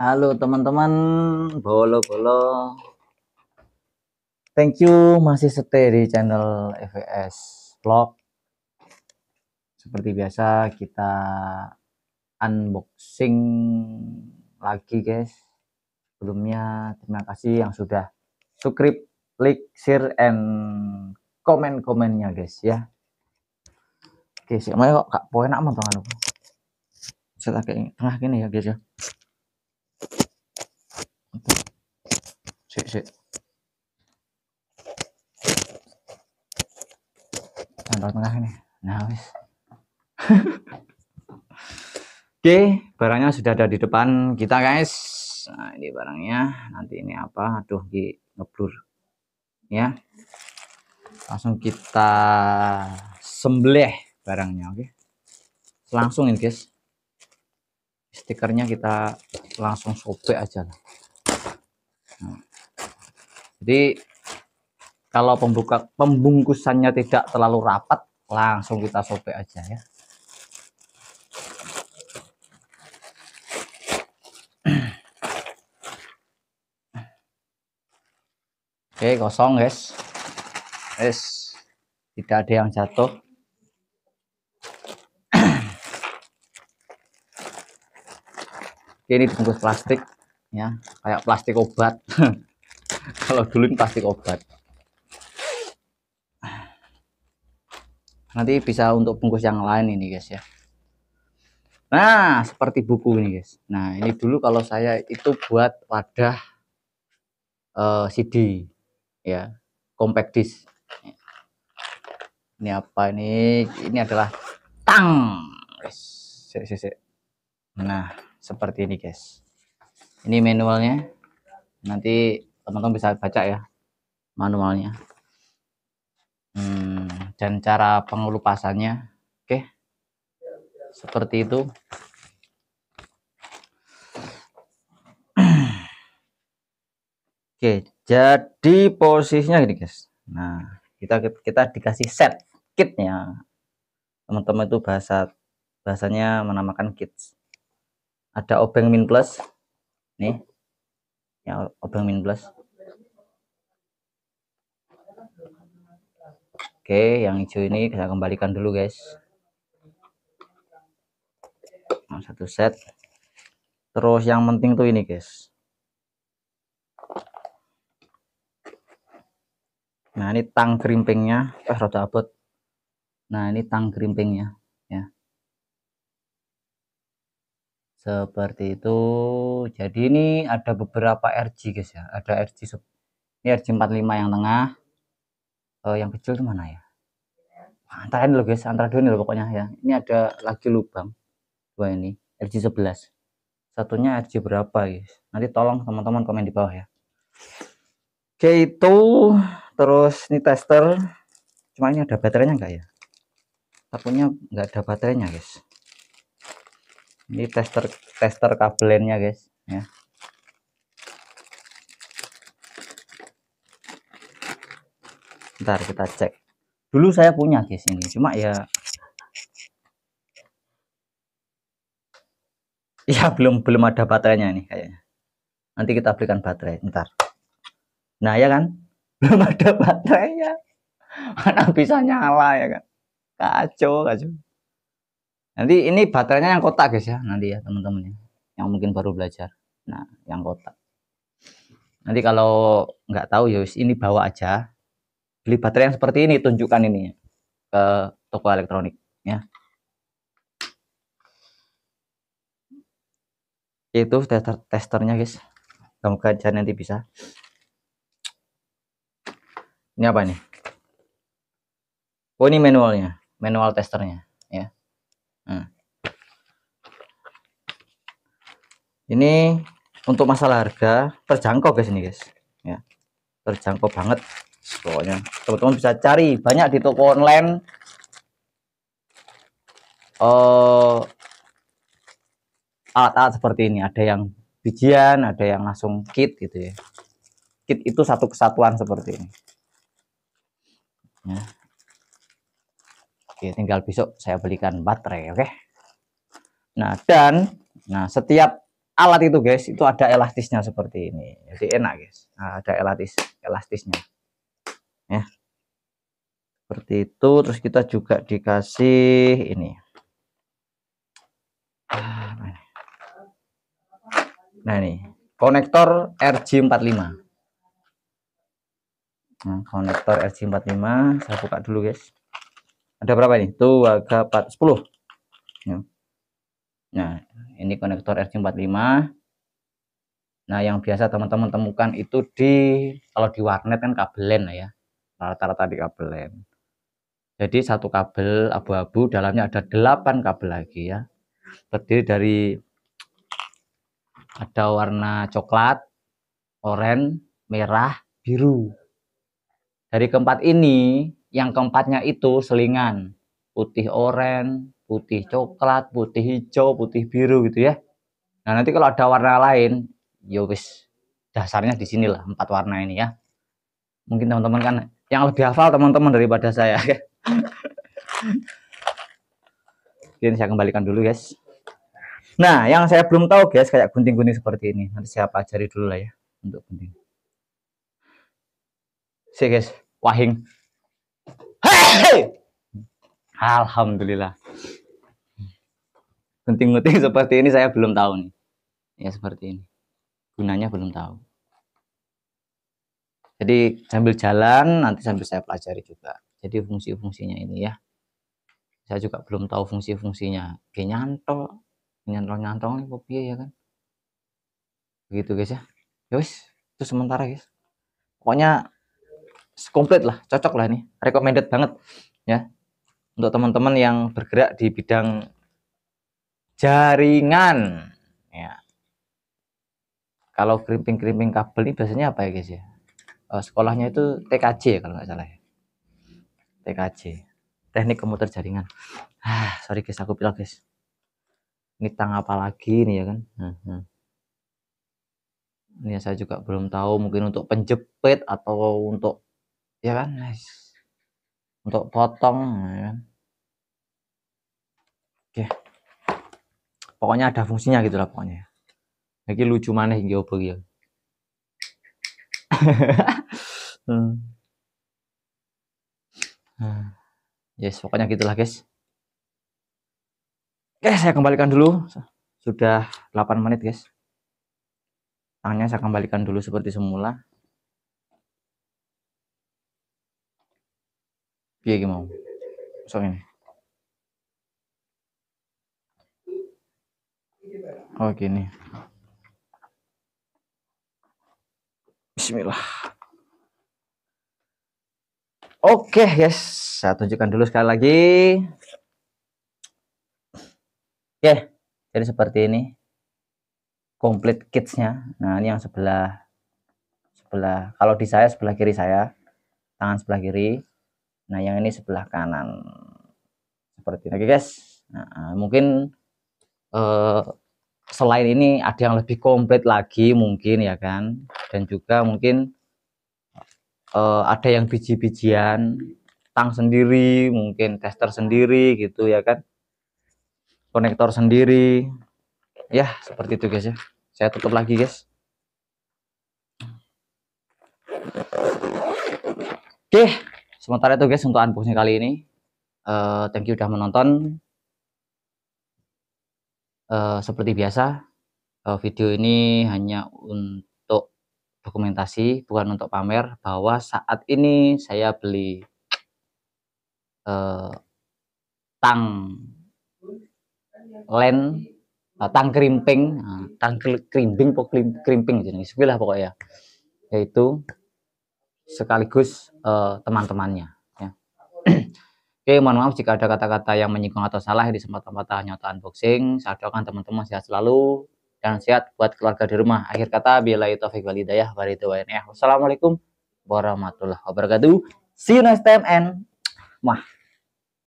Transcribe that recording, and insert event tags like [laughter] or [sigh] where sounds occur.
Halo teman-teman, bolo-bolo. Thank you masih stay di channel EVS Vlog. Seperti biasa kita unboxing lagi guys. Sebelumnya terima kasih yang sudah subscribe, like, share, and komen-komennya guys ya. Oke, sih, ya kok kak poin amat tangan aku. Saya tengah gini ya guys ya. Sik, sik. Kantor tengah ini. Nah, wis. [laughs] Oke, barangnya sudah ada di depan kita, guys. Nah, ini barangnya. Nanti ini apa? Aduh, di ngeblur. Ya. Langsung kita sembelih barangnya, oke. Okay? Langsung ini, guys. Stikernya kita langsung sobek aja lah. Jadi kalau pembuka pembungkusannya tidak terlalu rapat, langsung kita sobek aja ya. Oke, kosong, guys. Guys, tidak ada yang jatuh. ini dibungkus plastik ya kayak plastik obat [laughs] kalau dulu plastik obat nanti bisa untuk bungkus yang lain ini guys ya nah seperti buku ini guys nah ini dulu kalau saya itu buat wadah uh, eh, CD ya compact disc ini apa ini ini adalah tang nah seperti ini guys ini manualnya nanti teman-teman bisa baca ya manualnya hmm, dan cara pengelupasannya oke okay. seperti itu oke okay, jadi posisinya gini guys nah kita kita dikasih set kitnya teman-teman itu bahasa bahasanya menamakan kit. ada obeng min plus nih yang min plus oke yang hijau ini kita kembalikan dulu guys satu set terus yang penting tuh ini guys nah ini tang krimpingnya eh rada abot nah ini tang krimpingnya seperti itu jadi ini ada beberapa RG guys ya ada RG ini RG 45 yang tengah uh, yang kecil itu mana ya antara ini loh guys antara dua ini loh pokoknya ya ini ada lagi lubang dua ini RG 11 satunya RG berapa guys nanti tolong teman-teman komen di bawah ya oke itu terus ini tester cuma ini ada baterainya enggak ya takutnya enggak ada baterainya guys ini tester tester kabelnya guys ya ntar kita cek dulu saya punya guys ini cuma ya [laughs] ya belum belum ada baterainya nih kayaknya nanti kita belikan baterai ntar nah ya kan [laughs] belum ada baterainya mana bisa nyala ya kan kacau kacau Nanti ini baterainya yang kotak guys ya nanti ya teman-teman ya. Yang mungkin baru belajar. Nah, yang kotak. Nanti kalau nggak tahu ya ini bawa aja. Beli baterai yang seperti ini tunjukkan ini ya, ke toko elektronik ya. Itu tester testernya guys. Kamu aja nanti bisa. Ini apa nih? Oh ini manualnya, manual testernya. Nah. Ini untuk masalah harga terjangkau guys ini guys. Ya. Terjangkau banget pokoknya. Teman-teman bisa cari banyak di toko online. Uh, alat-alat seperti ini ada yang bijian ada yang langsung kit gitu ya kit itu satu kesatuan seperti ini ya. Oke, tinggal besok saya belikan baterai, oke. Nah, dan nah setiap alat itu guys, itu ada elastisnya seperti ini. Jadi enak guys. Nah, ada elastis elastisnya. Ya. Seperti itu, terus kita juga dikasih ini. Nah, ini konektor RG45. Nah, konektor RG45 saya buka dulu guys ada berapa ini dua empat sepuluh ya. nah ini konektor RC45 nah yang biasa teman-teman temukan itu di kalau di warnet kan kabel LAN ya rata-rata di LAN jadi satu kabel abu-abu dalamnya ada 8 kabel lagi ya terdiri dari ada warna coklat oranye merah biru dari keempat ini yang keempatnya itu selingan. Putih oren putih coklat, putih hijau, putih biru gitu ya. Nah, nanti kalau ada warna lain, ya dasarnya di sinilah empat warna ini ya. Mungkin teman-teman kan yang lebih hafal teman-teman daripada saya. Ini saya kembalikan dulu, guys. Nah, yang saya belum tahu, guys, kayak gunting-gunting seperti ini. Nanti saya pelajari dulu lah ya untuk gunting. Sih, guys, wahing. Hei! Alhamdulillah. penting gunting [laughs] seperti ini saya belum tahu nih. Ya seperti ini. Gunanya belum tahu. Jadi sambil jalan nanti sambil saya pelajari juga. Jadi fungsi-fungsinya ini ya. Saya juga belum tahu fungsi-fungsinya. Kayak nyantol, nyantol-nyantol nih kopi ya kan. Begitu guys ya. Yowis, ya, itu sementara guys. Pokoknya komplit lah, cocok lah ini, recommended banget ya untuk teman-teman yang bergerak di bidang jaringan ya. Kalau krimping-krimping kabel ini biasanya apa ya guys ya? Eh, sekolahnya itu TKJ kalau nggak salah ya. TKJ, teknik komputer jaringan. Ah, sorry guys, aku pilih guys. Ini tang apa lagi ini ya kan? Hmm, hmm ini saya juga belum tahu mungkin untuk penjepit atau untuk ya kan nice untuk potong ya kan oke pokoknya ada fungsinya gitu lah pokoknya lagi lucu mana hingga apa gitu yes pokoknya gitulah guys oke saya kembalikan dulu sudah 8 menit guys tangannya saya kembalikan dulu seperti semula piye ki mau sok ini oke oh, ini Bismillah Oke, okay, yes. Saya tunjukkan dulu sekali lagi. Oke, okay. jadi seperti ini. complete kitsnya. Nah, ini yang sebelah sebelah. Kalau di saya sebelah kiri saya, tangan sebelah kiri. Nah, yang ini sebelah kanan. Seperti ini. guys. Nah, ah, mungkin eh, selain ini ada yang lebih komplit lagi mungkin ya kan. Dan juga mungkin eh, ada yang biji-bijian, tang sendiri, mungkin tester sendiri gitu ya kan. Konektor sendiri. Ya, seperti itu guys ya. Saya tutup lagi guys. Oke. Okay. Sementara itu guys untuk unboxing kali ini. Uh, thank you udah menonton. Uh, seperti biasa, uh, video ini hanya untuk dokumentasi, bukan untuk pamer bahwa saat ini saya beli uh, tang len uh, tang krimping, uh, tang krimping, krimping jenis pokoknya yaitu sekaligus uh, teman-temannya. Ya. [clears throat] Oke, mohon maaf jika ada kata-kata yang menyinggung atau salah di tempat-tempat nyataan unboxing. Saya doakan teman-teman sehat selalu dan sehat buat keluarga di rumah. Akhir kata, bila itu taufik wal hidayah, Wassalamualaikum warahmatullahi wabarakatuh. See you next time and mah.